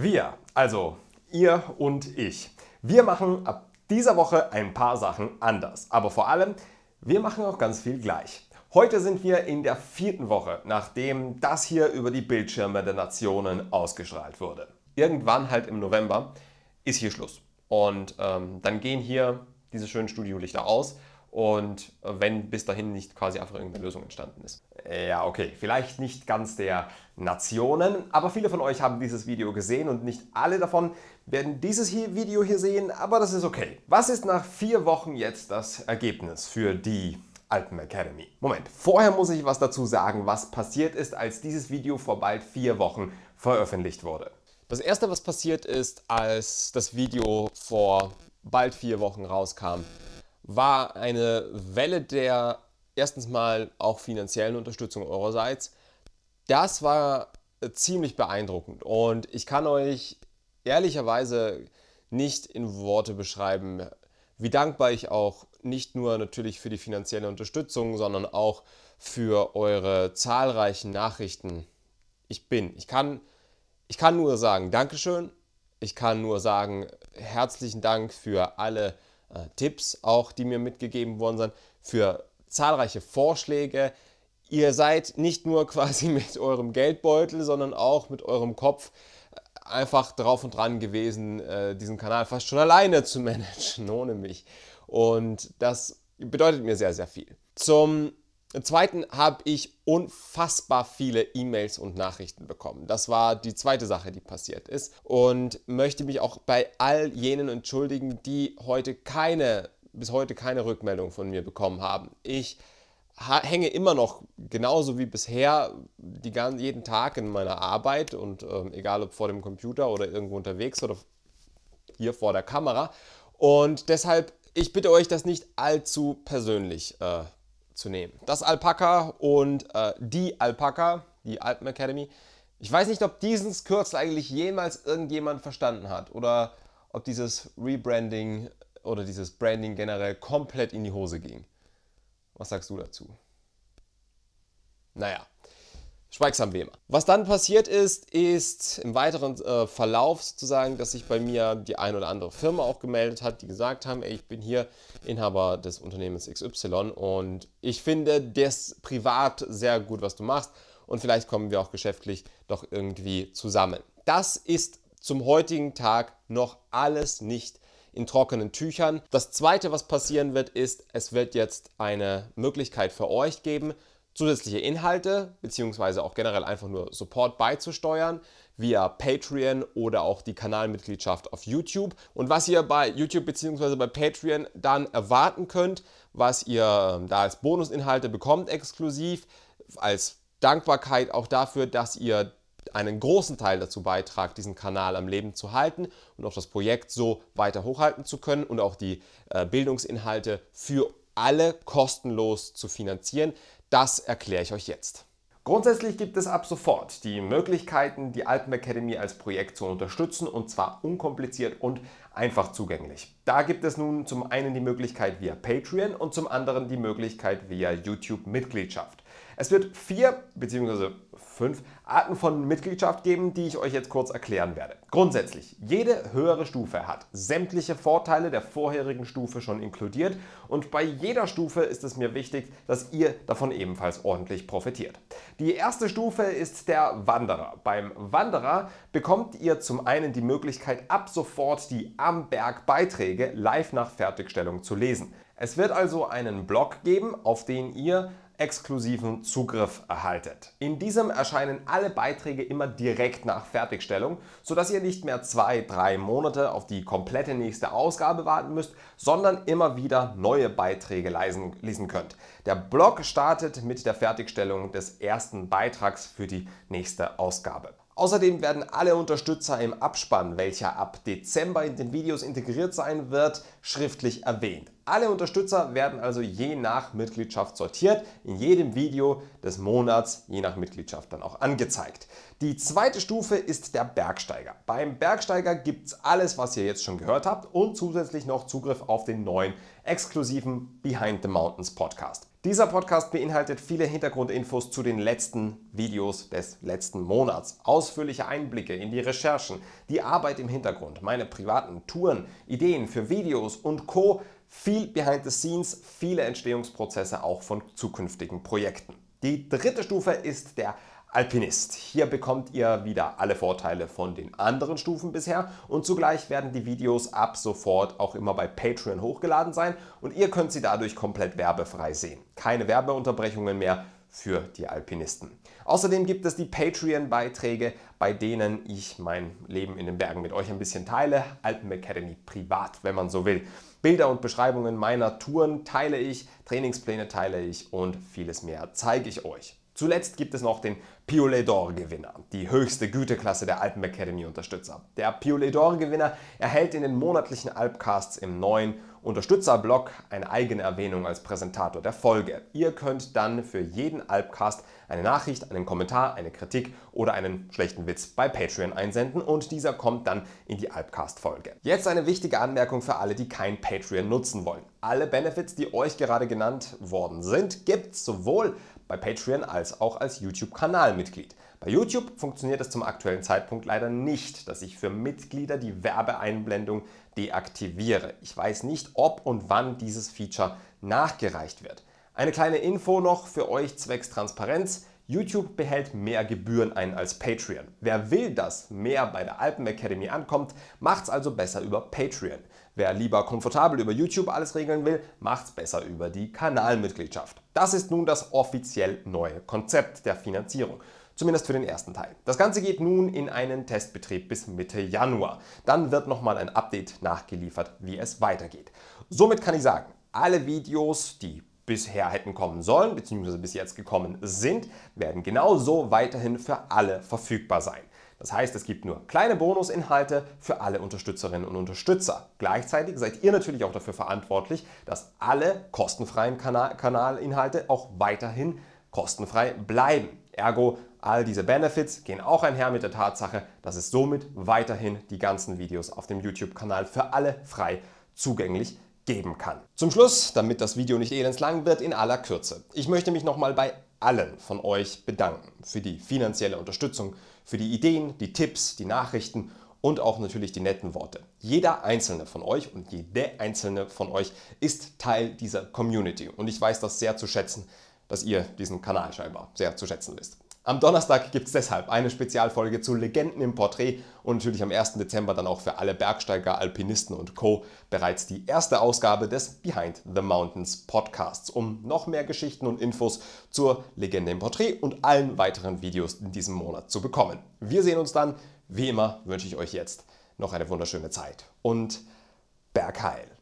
Wir, also ihr und ich, wir machen ab dieser Woche ein paar Sachen anders. Aber vor allem, wir machen auch ganz viel gleich. Heute sind wir in der vierten Woche, nachdem das hier über die Bildschirme der Nationen ausgestrahlt wurde. Irgendwann halt im November ist hier Schluss. Und ähm, dann gehen hier diese schönen Studiolichter aus und äh, wenn bis dahin nicht quasi einfach irgendeine Lösung entstanden ist. Ja, okay, vielleicht nicht ganz der Nationen, aber viele von euch haben dieses Video gesehen und nicht alle davon werden dieses hier Video hier sehen, aber das ist okay. Was ist nach vier Wochen jetzt das Ergebnis für die Alpen Academy? Moment, vorher muss ich was dazu sagen, was passiert ist, als dieses Video vor bald vier Wochen veröffentlicht wurde. Das erste, was passiert ist, als das Video vor bald vier Wochen rauskam, war eine Welle der erstens mal auch finanziellen Unterstützung eurerseits. Das war äh, ziemlich beeindruckend und ich kann euch ehrlicherweise nicht in Worte beschreiben, wie dankbar ich auch nicht nur natürlich für die finanzielle Unterstützung, sondern auch für eure zahlreichen Nachrichten ich bin. Ich kann, ich kann nur sagen, Dankeschön. Ich kann nur sagen, herzlichen Dank für alle äh, Tipps auch, die mir mitgegeben worden sind, für zahlreiche Vorschläge. Ihr seid nicht nur quasi mit eurem Geldbeutel, sondern auch mit eurem Kopf äh, einfach drauf und dran gewesen, äh, diesen Kanal fast schon alleine zu managen, ohne mich. Und das bedeutet mir sehr, sehr viel. Zum im zweiten habe ich unfassbar viele E-Mails und Nachrichten bekommen. Das war die zweite Sache, die passiert ist. Und möchte mich auch bei all jenen entschuldigen, die heute keine, bis heute keine Rückmeldung von mir bekommen haben. Ich hänge immer noch genauso wie bisher die ganzen, jeden Tag in meiner Arbeit und ähm, egal ob vor dem Computer oder irgendwo unterwegs oder hier vor der Kamera. Und deshalb, ich bitte euch, das nicht allzu persönlich äh, zu nehmen. Das Alpaka und äh, die Alpaka, die Alpen Academy. Ich weiß nicht, ob diesen Kürzel eigentlich jemals irgendjemand verstanden hat oder ob dieses Rebranding oder dieses Branding generell komplett in die Hose ging. Was sagst du dazu? Naja. Schweigsam wie immer. Was dann passiert ist, ist im weiteren äh, Verlauf sozusagen, dass sich bei mir die ein oder andere Firma auch gemeldet hat, die gesagt haben, ey, ich bin hier Inhaber des Unternehmens XY und ich finde das privat sehr gut, was du machst und vielleicht kommen wir auch geschäftlich doch irgendwie zusammen. Das ist zum heutigen Tag noch alles nicht in trockenen Tüchern. Das zweite, was passieren wird, ist, es wird jetzt eine Möglichkeit für euch geben, zusätzliche Inhalte beziehungsweise auch generell einfach nur Support beizusteuern via Patreon oder auch die Kanalmitgliedschaft auf YouTube. Und was ihr bei YouTube beziehungsweise bei Patreon dann erwarten könnt, was ihr ähm, da als Bonusinhalte bekommt exklusiv, als Dankbarkeit auch dafür, dass ihr einen großen Teil dazu beitragt, diesen Kanal am Leben zu halten und auch das Projekt so weiter hochhalten zu können und auch die äh, Bildungsinhalte für alle kostenlos zu finanzieren. Das erkläre ich euch jetzt. Grundsätzlich gibt es ab sofort die Möglichkeiten, die Alpen Academy als Projekt zu unterstützen und zwar unkompliziert und einfach zugänglich. Da gibt es nun zum einen die Möglichkeit via Patreon und zum anderen die Möglichkeit via YouTube-Mitgliedschaft. Es wird vier bzw fünf Arten von Mitgliedschaft geben, die ich euch jetzt kurz erklären werde. Grundsätzlich, jede höhere Stufe hat sämtliche Vorteile der vorherigen Stufe schon inkludiert und bei jeder Stufe ist es mir wichtig, dass ihr davon ebenfalls ordentlich profitiert. Die erste Stufe ist der Wanderer. Beim Wanderer bekommt ihr zum einen die Möglichkeit, ab sofort die Am Berg Beiträge live nach Fertigstellung zu lesen. Es wird also einen Blog geben, auf den ihr exklusiven Zugriff erhaltet. In diesem erscheinen alle Beiträge immer direkt nach Fertigstellung, sodass ihr nicht mehr zwei, drei Monate auf die komplette nächste Ausgabe warten müsst, sondern immer wieder neue Beiträge lesen könnt. Der Blog startet mit der Fertigstellung des ersten Beitrags für die nächste Ausgabe. Außerdem werden alle Unterstützer im Abspann, welcher ab Dezember in den Videos integriert sein wird, schriftlich erwähnt. Alle Unterstützer werden also je nach Mitgliedschaft sortiert, in jedem Video des Monats je nach Mitgliedschaft dann auch angezeigt. Die zweite Stufe ist der Bergsteiger. Beim Bergsteiger gibt es alles, was ihr jetzt schon gehört habt und zusätzlich noch Zugriff auf den neuen exklusiven Behind the Mountains Podcast. Dieser Podcast beinhaltet viele Hintergrundinfos zu den letzten Videos des letzten Monats, ausführliche Einblicke in die Recherchen, die Arbeit im Hintergrund, meine privaten Touren, Ideen für Videos und Co. Viel Behind the Scenes, viele Entstehungsprozesse auch von zukünftigen Projekten. Die dritte Stufe ist der Alpinist. Hier bekommt ihr wieder alle Vorteile von den anderen Stufen bisher und zugleich werden die Videos ab sofort auch immer bei Patreon hochgeladen sein und ihr könnt sie dadurch komplett werbefrei sehen. Keine Werbeunterbrechungen mehr für die Alpinisten. Außerdem gibt es die Patreon-Beiträge, bei denen ich mein Leben in den Bergen mit euch ein bisschen teile. Alpen Academy privat, wenn man so will. Bilder und Beschreibungen meiner Touren teile ich, Trainingspläne teile ich und vieles mehr zeige ich euch. Zuletzt gibt es noch den Piolet d'Or Gewinner, die höchste Güteklasse der Alpen Academy Unterstützer. Der Piolet d'Or Gewinner erhält in den monatlichen Alpcasts im neuen Unterstützerblog eine eigene Erwähnung als Präsentator der Folge. Ihr könnt dann für jeden Alpcast eine Nachricht, einen Kommentar, eine Kritik oder einen schlechten Witz bei Patreon einsenden und dieser kommt dann in die Alpcast-Folge. Jetzt eine wichtige Anmerkung für alle, die kein Patreon nutzen wollen. Alle Benefits, die euch gerade genannt worden sind, gibt es sowohl bei Patreon als auch als YouTube-Kanalmitglied. Bei YouTube funktioniert es zum aktuellen Zeitpunkt leider nicht, dass ich für Mitglieder die Werbeeinblendung deaktiviere. Ich weiß nicht, ob und wann dieses Feature nachgereicht wird. Eine kleine Info noch für euch zwecks Transparenz. YouTube behält mehr Gebühren ein als Patreon. Wer will, dass mehr bei der Alpen Academy ankommt, macht's also besser über Patreon. Wer lieber komfortabel über YouTube alles regeln will, macht's besser über die Kanalmitgliedschaft. Das ist nun das offiziell neue Konzept der Finanzierung. Zumindest für den ersten Teil. Das Ganze geht nun in einen Testbetrieb bis Mitte Januar. Dann wird nochmal ein Update nachgeliefert, wie es weitergeht. Somit kann ich sagen, alle Videos, die bisher hätten kommen sollen, bzw. bis jetzt gekommen sind, werden genauso weiterhin für alle verfügbar sein. Das heißt, es gibt nur kleine Bonusinhalte für alle Unterstützerinnen und Unterstützer. Gleichzeitig seid ihr natürlich auch dafür verantwortlich, dass alle kostenfreien Kanalinhalte auch weiterhin kostenfrei bleiben. Ergo, all diese Benefits gehen auch einher mit der Tatsache, dass es somit weiterhin die ganzen Videos auf dem YouTube-Kanal für alle frei zugänglich geben kann. Zum Schluss, damit das Video nicht elends lang wird, in aller Kürze. Ich möchte mich nochmal bei allen von euch bedanken für die finanzielle Unterstützung, für die Ideen, die Tipps, die Nachrichten und auch natürlich die netten Worte. Jeder einzelne von euch und jede einzelne von euch ist Teil dieser Community und ich weiß das sehr zu schätzen, dass ihr diesen Kanal scheinbar sehr zu schätzen wisst. Am Donnerstag gibt es deshalb eine Spezialfolge zu Legenden im Porträt und natürlich am 1. Dezember dann auch für alle Bergsteiger, Alpinisten und Co. bereits die erste Ausgabe des Behind the Mountains Podcasts, um noch mehr Geschichten und Infos zur Legende im Porträt und allen weiteren Videos in diesem Monat zu bekommen. Wir sehen uns dann. Wie immer wünsche ich euch jetzt noch eine wunderschöne Zeit und Bergheil!